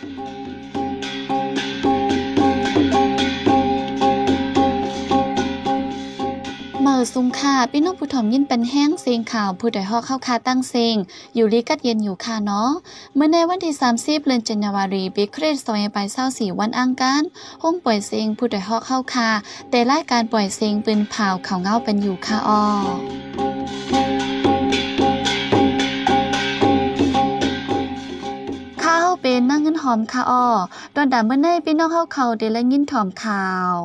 เมือซุงค่ะพี่น้องผู้ถ่อมยินเป็นแห้งเสียงข่าวผู้ใดฮอกเข้าคาตั้งเสียงอยู่ลีกัดเย็นอยู่ค่าเนาะ เมื่อในวันที่สสามิบเดือนจันวารีปีคริสต์ศตวรรษเศร้าสี่วันอังคารห้องปล่อยเสียงผู้ใดฮอกเข้าคา แต่รายการปล่อยเสียงปืนเผาเขาเงาเป็นอยู่ค่าอ้อเป็นมาเงินหอมค่ออดอนดาเมื่อไนพี่น้องเขาเขาเดลยินถอมข่าว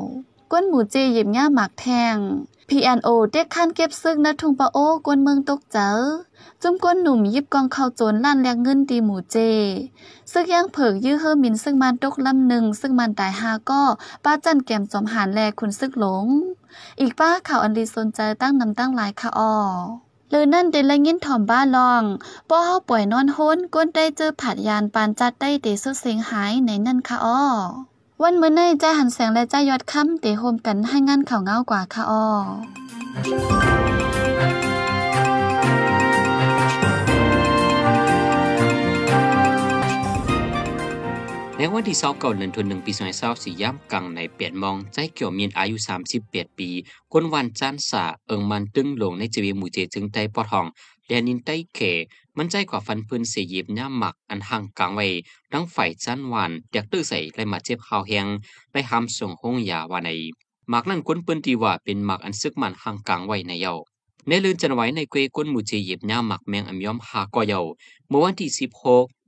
ก้นหมูเจหยิบง่าหมักแทง PNO เด็กขั้นเก็บซึกนะทุงปะโอ้กวนเมืองตกเจอจุ้มก้นหนุ่มยิบกองเข้าโจนล้านแลกเงินตีหมูเจซึกย่างเผิกยื้อเฮอมิน ซึ่งมันตกลำหนึ่งซึ่งมันตายฮาก็ ป้าจันแกมจอมหานแลคุณซึกหลง อีกป้าข่าวอันดีสนใจตั้งนำตั้งหลายค่ออลือนั่นเดลยินถ่อมบ้าลองป้อเฮาป่วยนอนห้นก้นได้เจอผัดยานปานจัดได้เตสุดเสียงหายในนั่นค่ะอ้อวันเมื่อนี้ใจหันแสงและใจยอดค่ำเตโฮมกันให้งานข่าวเงากว่าค่ะอ้อในวันที่้าเก่าเดือนธันวาคมปี2024ย่ำกลางในเปียนมองใจเกี่ยวเมียนอายุ38ปี คนวันจันสาเอิงมันตึงลงในจีวีหมู่เจจึงใจปอทอง แดนินใต้เขมันใจกว่าฟันพื้นเสียยิบย่ำหมักอันห่างกลางไว้ดังไฟจันวันแตกตื้อใส่ไรมาเจ็บข่าวแหงไรหามส่งห้องยาวัาในหมักนั่นค้นปืนตีว่าเป็นหมักอันซึกมันห่างกลางไว้ในเยาในเลือนจันไว้ในเกวก้นหมู่เจยิบย่ำหมักแมงอันย้อมหาก่อเยาเมื่อวันที่16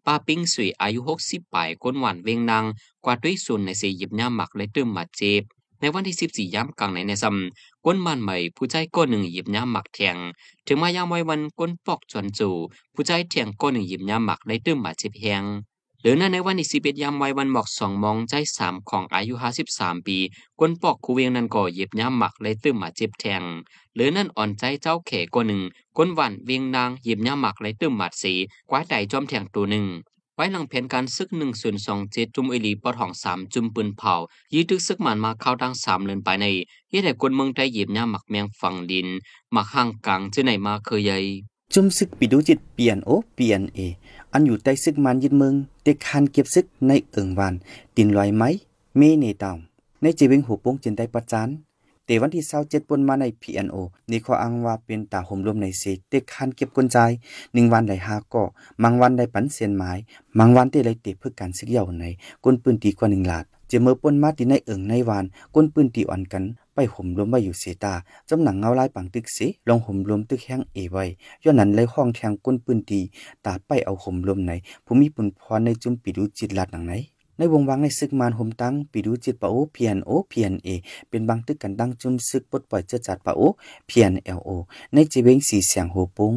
ป้าปิ้งสวยอายุ60ปายก้นหวานเวงนางกว่าด้วยส่วนในเสียหยิบหน้าหมักและติมมาเจ็บในวันที่ 14 ย้ำกลางในในซ้ำก้นมันใหม่ ผู้ใจก้นหนึ่งหยิบหน้าหมักแทงถึงมายามไว้วันก้นปอกจวนจู ผู้ใจแทงก้นหนึ่งหยิบหน้าหมักและติมมาเจ็บแหงเดินหน้าในวันอีสิบเอ็ดยามวัยวันหมอกสองมองใจสามของอายุห้าสิบสามปีก้นปอกคูเวียงนั้นก่อเย็บย่ำหมักเลยตื้มมาเจ็บแทงหรือนั่นอ่อนใจเจ้าเขกวนหนึ่งก้นวันเวียงนางเย็บย่ำหมักเลยตื้มหมัดสีคว้าใจจอมแทงตัวหนึ่ง ไว้หลังเพนการซึกหนึ่งส่วนสองเจ็ดจุ่มอิลีปอดทองสามจุ่มปืนเผายืดึกซึกหมันมาเข้าดังสามเลนไปในยี่แต่ก้นเมืองใจเย็บย่ำหมักแมงฝั่งดินหมักห่างกลางเจ้าไหนมาเคยใหญ่จุมซึกปิดูจิตเปลี่ยนโอเปลี่ยนเออันอยู่ใต้ซึกมันยึดเมืองเตคันเก็บซึกในเอิงวานตินลอยไหมเมเนตามในจีวิงหูปงจินได้ประจานแต่วันที่เศร้าเจ็ดปนมาในพีเอ็นโอในข้ออ้างว่าเป็นตาห่มรวมในเซเตคันเก็บกญใจหนึ่งวันได้หาก่อมังวันได้ปันเสียนไม้มังวันได้ไรเตะเพื่อการซึกเยาวในก้นปืนตีกว่าหนึ่งหลาดเจเมื่อปนมาตีในเอิงในวานก้นปืนตีอ่อนกันไปห่มรวมไว้อยู่เสตา จำหนังเงาลายปังตึกเสลงห่มรวมตึกแห้งเอไว้ย้อนนั้นเลยห้องแทงก้นปืนดีตาไปเอาห่มรวมไหน ผู้มีปุ่นพรในจุ่มปีดูจิตลัดหนังไหน ในวงวังในซึกมารหมตั้งปีดูจิตปะโอเพียนโอเพียนเอเป็นบางตึกกันดังจุมซึกปดปล่อยเจจัดปะโอ เพียนเอลโอในจีเบงสีเสียงโหปุง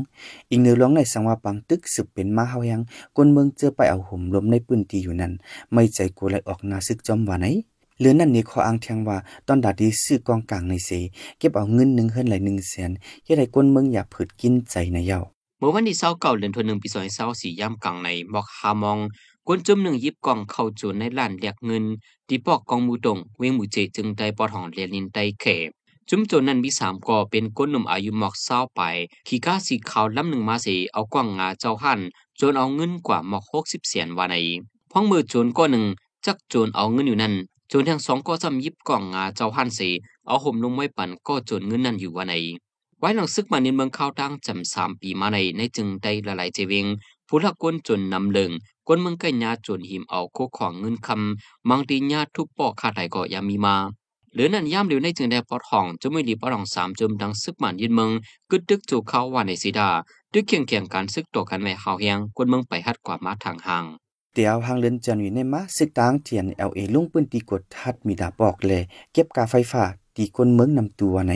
อีกเนื้อร้องในสังวาบังตึกสืบเป็นมาเฮายังกนเมืองเจอไปเอาห่มลมในปืนตีอยู่นั้น ไม่ใจกูเลยออกนาซึกจอมว่าไหนเหลือนั่นนี่ขออ้างเทียงว่าตอนดาดีซื้อกองกลางในเสเก็บเอาเงินหนึ่งเฮือนไหลหนึ่งแสนเฮ็ดให้คนเมืองอยากผืดกินใจในเย้าเมื่อวันที่เศร้าเก่าเดือนธันวาคมปีสองเศร้าสี่ย่ำกลางในบอกฮามองกวนจุ่มหนึ่งยิบกล่องเข้าจจนในล้านเรียกเงินตีปอกกองมูตงเวงมมูเจจึงได้ปอดทองเรียนินไตเขจุ่มโจนนั้นมีสามก่อเป็นก้นหนุ่มอายุหมอกเศร้าไปขี่ก้าสีขาวลำหนึ่งมาสีเอากว้างงาเจ้าหั่นจนเอาเงินกว่าหมอกหกสิบเสียนวาในพ้องมือโจนก้อนหนึ่งจักโจนเอาเงินอยู่นั่นจนทั้งสองก็จำยิบกล่องงาเจ้าฮันเสเอาห่มลงไว้ปั่นก็จนเงินนั่นอยู่วันไหนไว้หลังซึกมาในเมืองข้าวตั้งจำสามปีมาใน ในจึงได้ละลายเจวิงผู้ละกวนจนนำเลิงกวนเมืองใกล้ญาจนหิมเอาโคของเงินคำมังตีญาทุบปอกขาไตก็ยามีมาหรือนั่นย่ามเหลียวในจึงได้ปอดห้องจะไม่ดีปอดห้องสามจมดังซึกหมันยินเมืองกึดดึกจูเขาวันในสีดาดึกเคียงเคียงการซึกตัวกันในข่าวเฮียงกวนเมืองไปฮัดกว่ามาทางห่างเตียวหางเลนจันวีในมาสิกตางเทียนเอลเอลุงปืนตีกดทัดมีดาบอกเลย เก็บกาไฟฟ้าตีกนเมืองนำตัวไหน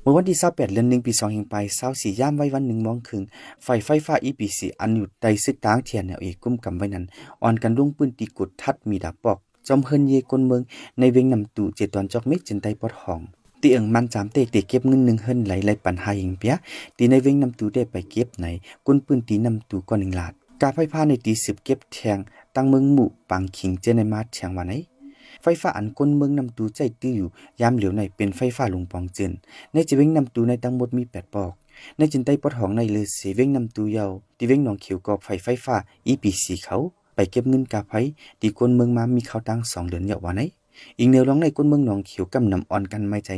เมื่อวันที่28เดือนหนึ่งปีสองเฮงไปเศาสี่ย่ามไว้วันหนึ่งมองคืึงไฟไฟฟ้าอีปีสีอันอยู่ใ้ซึกตางเทียนเอลเอกุ้มกำไว้นั้นอ่อนกันลุงปืนตีกดทัดมีดาบปอกจอมเฮินเยกนเมืองในเวงนำตู่เจตอนจอกเม็ดจินไตปอดห้องตีเอิงมันจามเตะตีเก็บเงินหนึ่งเฮินไหลไหลปันหาหิงเปียตีในเวงนำตู่ได้ไปเก็บไหนกุนปืนตีนำตู่ก้อนหนึ่งลาดกาไฟฟ้าในตีสิบเก็บแทงตั้งเมืองหมู่ปังขิงเจนในมาแทงวันไหนไฟฟ้าอันก้นเมืองนำตูใจตื้ออยู่ยามเหลียวในเป็นไฟฟ้าลงปองเจนในจีเวงนำตูในตั้งหมดมีแปดปอกในจินใต้ปอดหองในเลยเสเวงนำตูเยาวตีเวงหนองเขียวกอบไฟไฟฟ้าอีปีสีเขา ไปเก็บเงินกาไฟตีก้นเมืองมามีเขาตั้งสองเดือนเยาววันไหนอีกแนวร้องในก้นเมืองหนองเขียวกำนำอ่อนกันไม่ใจ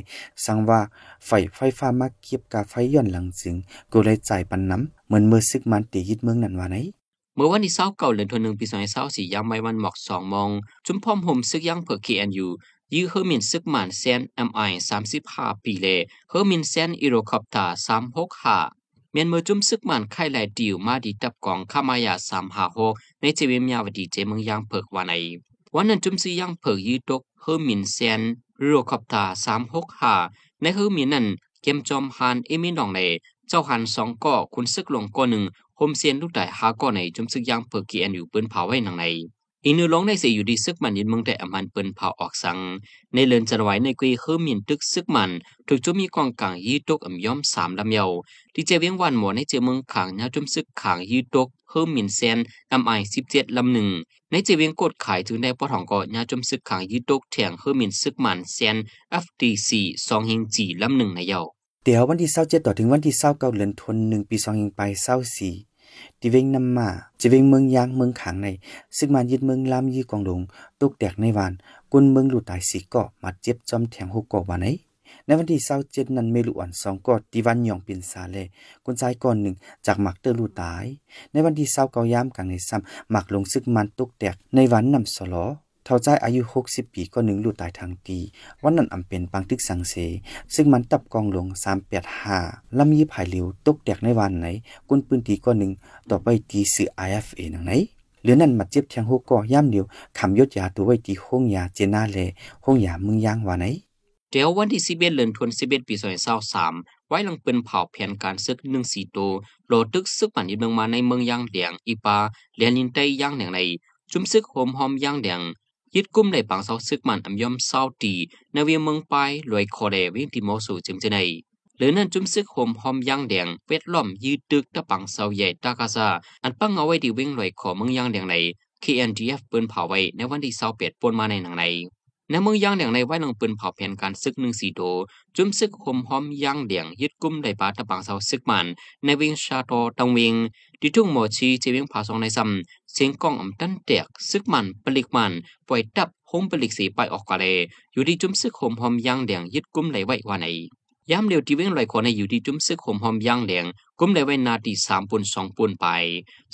สั่งว่าไฟไฟฟ้ามาเก็บกาไฟย่อนหลังจึงก็เลยจ่ายปันน้ำเหมือนเมื่อซึกมันตียึดเมืองนันวันไหนเมื่อวันที่เศร้าเก่าเดือนธันวาคม ปีสองพันเาสี่ยางไม่วันหมอกสองมองจุ่มพรอมหมซึกยังเผือกเคแอนยูยื้อเฮอร์มินซึกหมันแซนเอ็มไอสามสิบห้าปีเลเฮอร์มินแซนอิโรคอปตาสามหกห้าเมียนเมื่อจุ่มซึกหมันไข่ไหลดิวมาดีตับกองข้ามายาสามห้าหกในเจวิมยาวดีเจเมืองยางเผือกวันไหนวันนั้นจุ่มซึ้อย่างเผือกยื้อตกเฮอร์มินแซนอิโรคอปตาสามหกห้าในเฮอร์มินนั้นเกมจอมฮันเอมินดองในเจ้าหันสองก่อคุณซึกหลงก่อหนึ่งคมเซียนลูกไต่หาก้อในจมซึกยางเปิกกีแอนอยู่เปิ้นเผาไว้หนังในอีนูลงในสีอยู่ดีซึกมันยินมึงแต่อมันเปิ้นเผาออกสัง ในเลินจะไว้ในกุยเฮือมินตึกซึกมัน ถูกจุมีกองกลางยีตกอ่ำย้อมสามลำเยาที่เจเวียงวันหมอในเจเมืองขังยาจมซึกขังยีตกเพิ่มมินเซนนำไอสิบเจ็ดลำหนึ่งในจีเวียงกดขายถึงในปอทองกอยาจมซึกขังยีตกแถงเพิ่มมินซึกมันเซนเอีซีสองหิงจีลำหนึ่งในเยาเดี๋ยววันที่เศร้าเจ็ดต่อถึงวันที่เศร้าเก้าเดือนทนหนึ่งปีสองหิงไปเศร้าสี่ติเวงนำมาจิเวงเมืองยางเมืองขังใน ซึ่งมันยึดเมืองลามยี่กองหลงตกแตกในวันกุนเมืองหลุดตายสีเกาะมาเจ็บจอมแทงหกเกาะวันไหนในวันที่เศร้าเจ็ดนั้นเมลุอันสองกาะตีวันยองปินซาเลกุนชายก่อนหนึ่งจากหมักเตอร์ลูตาย ในวันที่เศร้าเกายามกลางในซ้ำหมักลงซึกมันตกแตกในวันนำสโลเท่าใจอายุหกสิบปีก็หนึ่งหลุดตายทางตีวันนั้นอำเป็นปังตึกสังเส ซึ่งมันตับกองลงสามแปดห้าลำยี่ผายเหลวตกแดกในวันไหนก้นปืนตีก็หนึ่ง ต่อไปตีสื่อ IFA หนังไหนเหลือนั่นมาเจ็บแทงหกก็อย่ำเดียวคำยศยาตัวไว้ตีห้องยาเจน่าเลห้องยามึงย่างว่าไหนเดี๋ยววันที่สิบเอ็ดเดือนธันวาคมปีสองพันสามไว้ลังเป็นเผาแผนการซึกหนึ่งสี่โตโลตึกซึกปั่นอีเมืองมาในเมืองย่างเดียงอีปาเลียนินไต้ย่างแดงในจุ่มซึกโฮมหอมย่างแดงยึดกุ้มในบางเสาซึกมันอัมยอมเศร้าตีนเวียเมืองไปลวยคอเดวิ่งติโมสูจึงจะในหรือนั่นจุ้มซึกหหมหอมย่างแดงเวทล่อมยืดตึกตะปังเสาใหญ่ตากาซาอันปังเอาไว้ดีวิ่งลอยขอเมืองย่างแดงใน KNDF เปิ้นเผาไว้ในวันที่เสยดปนมาในหนังในในเมืองย่างเดียงในไว้หนังปืนเผาแผ่นการซึกหนึ่งสีโด จุ้มซึกคมหอมย่างเดียงยึดกุ้มในปปาตะบางเสาซึกมันในวิงชาโตตังวิงดิทุ่งหมอชีเจวิงผาสองในซำเสียงกล้องอ่ำตันแตกซึกมันปลิกมันปล่อยตับหงปลิกสีไปออกกะเล อยู่ดีจุ้มซึกคมหอมย่างเดียงยึดกุ้มในไว้ว่าไหนย้ำเร็วที่วิ่งลอยคอในอยู่ที่จุ้มซึกหอมหอมย่างเหลียงกุ้มในไว้นาทีสามปุ่นสองปุ่นไป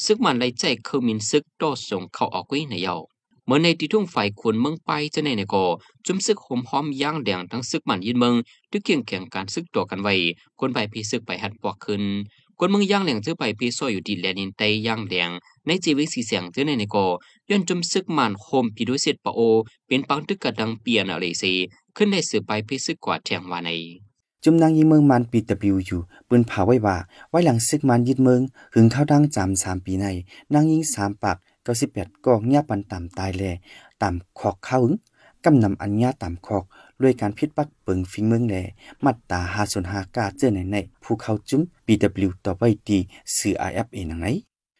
ซึกมันไนลใจเคร์มินซึกโตส่งเข้าออกกิ่งในเยาเมื่อในที่ทุ่งไฟขวนเมืองไปจะในในก่อจุมซึกหมหอมย่างแดงทั้งซึกมันยินเมืองทุกเคียงแข่งการซึกตัวกันไว้ คนไปพีซึกไปหัดปอกขึ้น คนเมืองย่างแดงซื้อไปพีซอยอยู่ดีแลนินไตย่างแดง ในจีวิสีเสียงเจอในในก่อย้อนจุมซึกมันโฮมพีดูเสดปะโอ เป็นปังทึกกระดังเปียนอะไรสีขึ้นได้สืบไปพีซึกกว่าแทงวาในจุมนางยิงเมืองมันปีตะบิวอยู่ปืนผาไว้ว่าไว้หลังซึกมันยึดเมืองหึงเท่าดังจำสามปีในนางยิงสามปากก็สิบแปดก็งเงี่บปันต่ำตายแลต่ำขอกข้าวึงกำนำอันยาต่ำขอกด้วยการพิษปักเปิงฟิงเมืองแลมัดตาหาสนหากาเจอในในภูเขาจุ้ม BW ต่อไปดีสื่อ IFA หนังไหน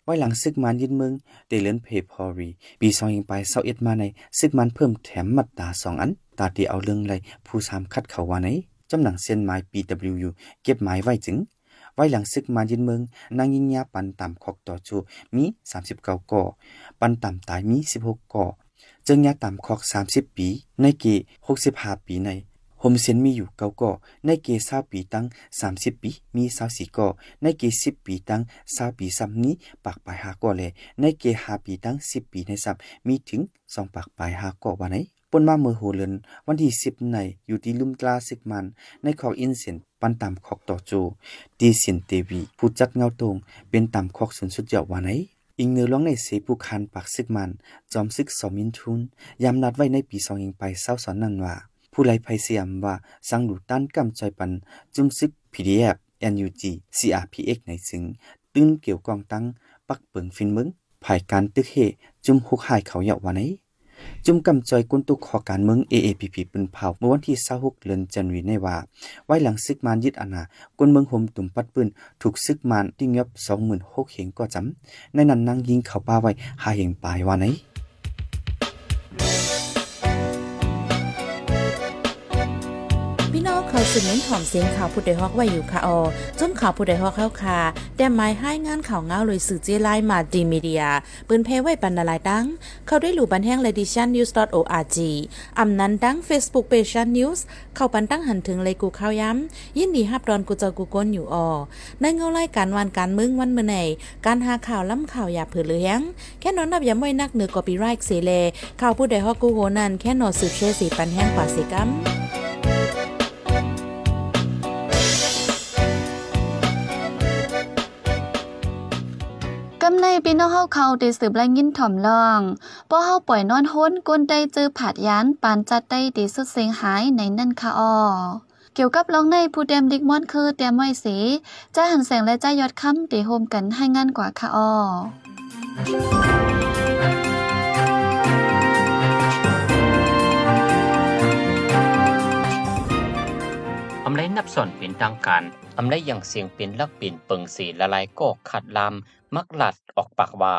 ไว้หลังซึกมันยินเมืองเดเลนเพพอรีปีสองยิงไปเศร้าเอ็ดมาในซึกมันเพิ่มแถมมัดตาสองอัน ตาดีเอาเรื่องไรผู้สามคัดเขาวาไหนจำหนังเส้นไม้ BW เก็บไม้ไว้จึงไว้หลังซึกมายินเมือง นางยิงยาปันต่ำขอกต่อชู มี39ก่อปันต่ำตายมี 16 ก่อจึงยาต่ำขอก 30 ปี ในเก65ปีในโฮมเซนมีอยู่เก้าก่อในเกศาปีตั้งสสามิบปี มีสาวสี่ก่อ ในเกสิบปีตั้งสาวปีซ้ำนี้ ปากปลายหาก่อเลย ในเกหาปีตั้งสิบปีในซ้ำมีถึงสองปากปลายหาก่อวันไหนป่นมาเมื่อโหเลือนวันที่สิบในอยู่ที่ลุมตลาสิกมัน ในขอกอินเสียนปันตามขอกต่อโจดีเสียนเตวีผู้จัดเงาตรงเป็นตามขอกสุนสุดยอดวานไหนอิงเนื้อร้องในเสผู้คันปากซิกมัน จอมซึกสอมินทุน ยามนัดไว้ในปีสองยิงไปเศร้าสอนนั่นว่า ผู้ไรภัยเสียมว่าสังหลูต้านกำใจปันจุมซึกพีดีเอฟเอ็นยูจีซีอาร์พีเอ็กในซึงตื้นเกี่ยวกองตั้งปักเปิงฟินมึงภายการตึกเหจุมหุกหายเขาเหยาะวันไหนจุ่มกำจอยกุนตุกขอการเมือง AAPP ปืนเผาเมื่อวันที่26เดือนจันวีในว่า ไว้หลังซึกมานยึดอาณากุนเมืองหมตุ่มปัดปืน ถูกซึกมานที่เงยบ26เหงก็จำ ในนั้นนางยิงเข่าป้าไว้ หาเหงปายว่าไหนพี่น้องเขาสืบเน้นหอมเสียงข่าวผู้ใดฮอกไว้อยู่ค่ะออจมข่าวผู้ใดฮอกเข้าค่ะแต่ไม้ให้งานข่าวเงาเลยสื่อเจไลมาดีมีเดียปืนเพไว้ปันนาลายดังเขาได้หลู่บันแห้งเลดิชันนิวส์ .org อำนั้นดังเฟซบุ๊กเพจชันนิวส์เข้าปันตั้งหันถึงเลยกูเข้าย้ำยินดีฮับดอนกูเจอกูก้นอยู่ออในเงาไล่การวันการมึงวันเมื่อไหนการหาข่าวล้ำข่าวอย่าเผือเลี้ยงแค่นอนนับย้าไว้นักเหนือกอปีไรค์เสเลข่าวผู้ใดฮอกกูโหนันแค่นอนสืบเชสีปันแห้งกว่าสีกัมำในปีน้องเฮาเขาได้สืบรงยินถ่อมลองป้อเฮาปล่อยนอนห้นกวนได้เจอผาดยานปานจัดได้ดีสุดเสียงหายในนั่นค่ะอ้อเกี่ยวกับร้องในผู้เตยมดิกมอนคือเตยมไว้สีจหันแสงและจยอดค้ำเตโฮมกันให้งานกว่าค่ะอ้อำไรนับส่วนเป็นทางการ อำไรอย่างเสียงเป็นลักปิ่นเปิงสีละลายก็ขัดลาม มักหลัดออกปากว่า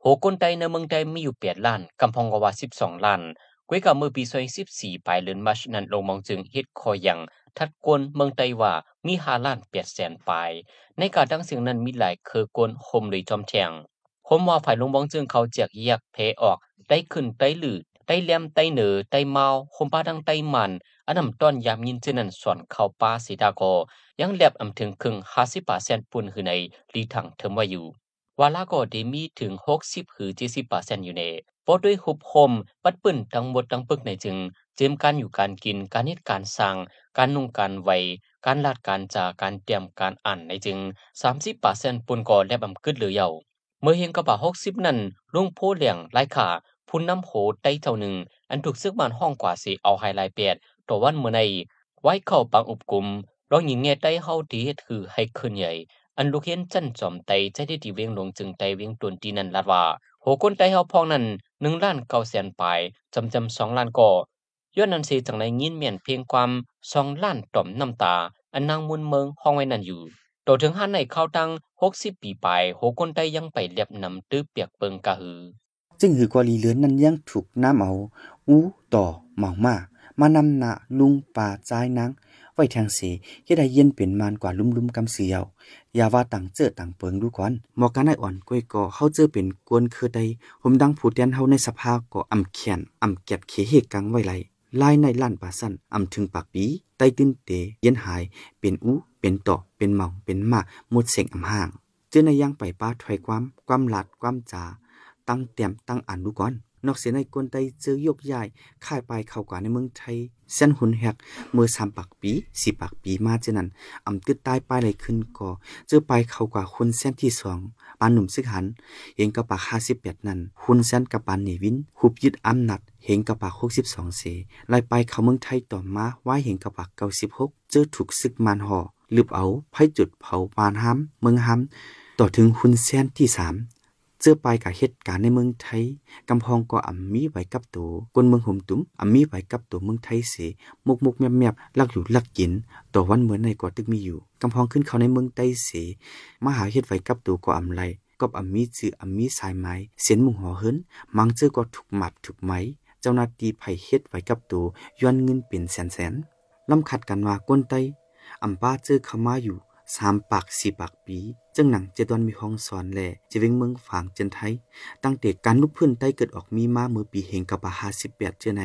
โหกนไทในเมืองไทยมีอยู่เปียดล้านกำพองกว่าสิบสองล้านกวยกับมือปีซอยสิบสี่ปลายเดือนมัชนั้นลงมองจึงเฮ็ดคอยอย่างทัดกวนเมืองไทยว่ามีหาล้านเปียดแสนปลาย ในการดังเสียงนั้นมีหลายเคอร์กวน่มหรือจอมแทงคมว่าฝ่ายลงมองจึงเขาเจียกแยกเพออก ได้ขึ้นไต้หลืดไต้แลมไต้เหนือไต้เมาคมป้าดังไต้มันอันนำต้อนยามยินเจนันสอนเข้าป้าสีดาก็ยังแลบอำถึงครึ่งห้าสบ0ปุ่นหือในลีถังเทมววาอยู่วาลาก็เดมีถึงหกสิบหือ7ปอยู่ในเพราะด้วยหุบคมปัดปื้นทั้งหมดทั้งปึกในจึง เจมการอยู่การกินการนิดการสร้าง การนุ่งการไว การลาดการจาการเตรียมการอ่านในจึงสสามบ0ปเซนปุ่นก่อแล็บำคึดเหลือเยาเมื่อเฮงกระบะหกสิบนั่นลุงโพเหลียงไร้ขาพุ่นน้ำโหได้เท่าหนึ่ง อันถูกซึกมันห้องกว่าสีเอาไฮไลท์เปียดตัววันเมื่อในไว้เข้าปังอุปกลุ่มร้องหญิงเงยไต้เฮาดีเคือให้ขึ้นใหญ่ อันลูกเห็นจันจอมไตใจที่ตีเวียงลงจึงไตเวียงตวนตีนันลาดว่าโห้นไตเฮาพองนั้นหนึ่งล้านเก้าแสนปลายจำจำสองล้านก่อย้อนนันสีจังไรยินเมียนเพียงความ สองล้านต่อมน้ำตา อันนางมุนเมืองห้องไว้นั่นอยู่ต่อถึงห้าในเข้าตั้งหกสิบปีปลายโหคนไตยังไปเลียบนำตื้อเปียกเปิงกะหือ จึงหือกวาลีเลือนนั้นยังถูกน้ำเอาอู้ต่อเมามากมานำหนาลุง ป่าใจนังไว้ทางเสีย้ได้เย็นเปลี่ยนมานกว่าลุ่มลุ่มกำเสียว อย่าว่าต่างเจอต่างเปิงดูก่อนหมอกันได้อ่อนกล้วยก่อเขาเจอเป็นกวนคือใด ผมดังผู้เตียนเขาในสภาก่ออ่ำเขียนอ่ำเก็บเขเหกังไว้ไรลายในล้านป่าสั้นอ่ำถึงปากปีไตตึ้นเต เย็นหาย เป็นอู้เป็นต่อเป็นเมาเป็นมาก หมดเสียงอ่ำห่าง เจอในย่างไปป้าถอยความ ความหลัดความจาตั้งเตรียมตั้งอ่านดูก่อนนอกเสียในกวนไตเจอยกใหญ่ ค่ายไปเข้ากว่าในเมืองไทย เส้นหุนแหกเมื่อสามปักปีสี่ปักปีมาเจนั้นอำตึดตายไปไหลขึ้นก่อ เจอไปเข้ากว่าคนเส้นที่สองปานหนุ่มซึกหันเองกระปากห้าสิบแปดนั้นคุณเส้นกระปานหนีวินหุบยึดอำนาจเห็งกระปากหกสิบสองเสไล่ไปเข้าเมืองไทยต่อมา ไวเห็งกระปากเก้าสิบหกเจอถูกซึกมันห่อลืบเอา ไพ่จุดเผาปานห้ำเมืองห้ำต่อถึงคุณเส้นที่สามเจือไปกับเหตุการณ์ในเมืองไทยกำพองก็อ่ำมีไว้กับตัวคนเมืองห่มตุ้มอ่ำมีไว้กับตัวเมืองไทยเสียมุกมุกแมบแมบลักอยู่ลักกินต่อวันเหมือนในกอตึกมีอยู่กำพองขึ้นเขาในเมืองไทยเสียมหาเหตุไว้กับตัวก็อ่ำไรกับอ่ำมีจื้ออ่ำมีสายไม้ เสียนมุงหอเฮินมังเจือก็ถูกหมัดถูกไหม เจ้าหน้าที่ไผ่เหตุไว้กับตัวย้อนเงินเป็นแสนแสนลำขัดกันว่าก้นไตอ่ำป้าเจือข้ามาอยู่สามปากสี่ปากปีจังหนังเจดวันมีห้องสอนแหล่จะเว้งเมืองฝางเจนไทยตั้งแต่การลุกพื้นไต้เกิดออกมีมาเมื่อปีเหงกับปะหาสิบแปดเจนไน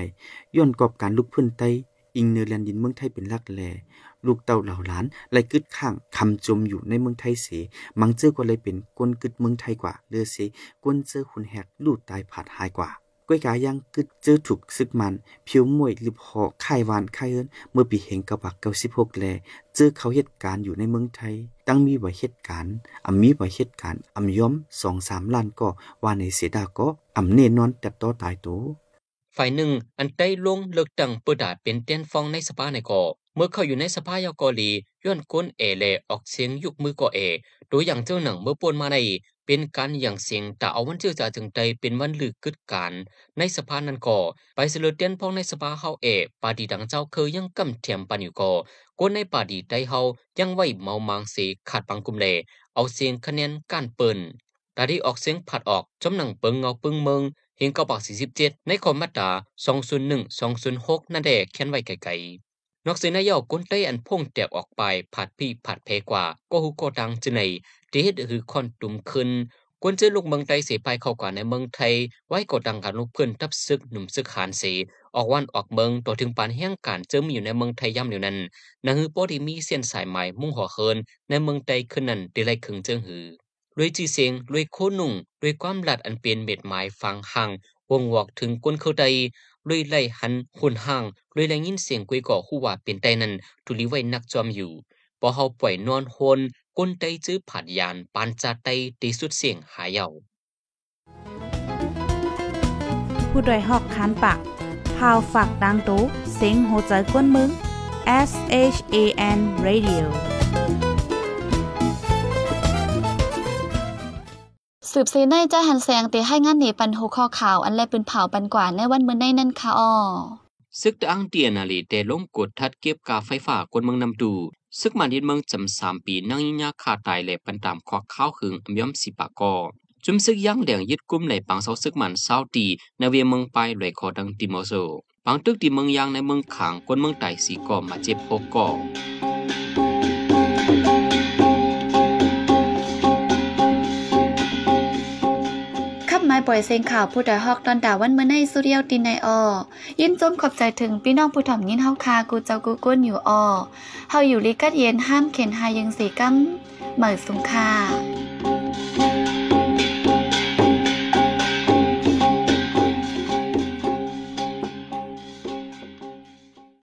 ย้อนกอบการลุกพื้นไต้ อิงเนรยนดินเมืองไทยเป็นลักแหล่ลูกเต่าเหล่าล้านไายกึดข้างคำจมอยู่ในเมืองไทยเส มังเจอกว่าเลยเป็นก้นกึดเมืองไทยกว่าเลือเสก้นเจอหุนแหกลูกตายผาดหายกว่ากวยกายังกึดเจอถูกซึกมัน ผิวมวยหรือหอไข่หวานไข่เอินเมื่อปีเหงกะบักเก้าสิบหกแลเจอเขาเหตุการณ์อยู่ในเมืองไทย ตั้งมีบ่เหตุการณ์อำมีบ่เหตุการณ์อำย้อมสองสามล้านก็ว่าในเสดาก็อำเนนอนแต่ต่อตายโตฝ่ายหนึ่งอันใต้ลงเลิกตั้งปิดดาเป็นเต้นฟองในสภาในก่อ เมื่อเขาอยู่ในสภาเยากอลีย้อนก้นเอเลออกเสียงยุกมือก่อเอตัวอย่างเจ้าหนังเมื่อปนมาในเป็นการอย่างเสียงแต่เอาวันเชื่อจาถึงใจเป็นวันลึกกึดการ ในสภานั้นก่อไปเสลอเตียนพ้องในสภาเฮาเอ ปาดีดังเจ้าเคยยังกำเทียมปันอยู่ก่อวนในปาดีใจเฮายังไว้เมามางเสีขาดปังกุมเลเอาเสียงคะแนนการเปิ่นตาดีออกเสียงผัดออกจำหนังเปิงเงาปึงเมืองเหงเก้าปากสี่สิบเจ็ดในคอมมาตตาสองศูนย์หนึ่งสองศูนย์หกนั่นแดละแค้นไว้ไกลๆนอกเสียนายอกก้นเต้อันพ่งแตกออกไปผัดพี่ผัดเพกว่าก็ฮุกโกดังจึงในทีเฮ็ดหือค่อนตุมขึ้นกวนเจอลูกเมืองไทยเสียไปเข้ากว่าในเมืองไทยไว้กดดังการลูกเพื่อนทับซึกหนุ่มซึกหานเสียออกวันออกเมืองต่อถึงปานแห่งการเจอมีอยู่ในเมืองไทยย่ำเหนียวนั้นนั่นือโปทีมีเส้นสายใหม่มุ่งห่อเขินในเมืองไทยขึ้นนั้นได้ไล่ขึงเจิงหือด้วยจีเสียงด้วยโคหนุ่งด้วยความหลัดอันเป็นเม็ดหมายฟังห่างวงวอกถึงก้นเข้าใจ้วยไล่หันหุ่นห่างด้วยแรงยินเสียงกุยก่อคู่ว่าเป็นใจนั้นทุลีไว้นักจอมอยู่พอเฮาปล่อยนอนโฮนกุนไตจื้อผัดยานปันจาไตตีสุดเสียงหายาวผู้โดยหอกคานปากพาวฝากดังตู้เสียงโหใจกวนมึง S H A N Radio สืบซีในจจหันแสงเตให้งานเนีปันหหข้อข่าวอันแลปืนเผาปันกว่าในวันเมื่อในนั่นค่ะอ้อซึกตะอังเตียนาลีแต่ล้มกดทัดเก็บกาไฟฝ่ากวนเมืองนำดูซึกมันดินเมืองจำสามปีนั่งยิ่งยาคาตาย แลเป็นตามขอข้าวหึงอมย่อมสิปะกอจุมซึกย่างเหลียงยึดกุ้มในปังเสาซึกมันเศร้าตีในเวียเมืองไปหลวยคอดังติโมโซ ปังตึกตีเมืองยางในเมืองขางคนเมืองไตสีก่อมาเจ็บโอกอปล่อยเสียงข่าวผู้ใดฮอกตอนดาวันเมื่อในสุเรียวตินในออยินจมขอบใจถึงพี่น้องผู้ถ่อมยินเฮาคากูเจ้ากูก้นอยู่ออเฮาอยู่ลิกัดเย็นห้ามเข็นหายังสีกั้มเหมือสุงคา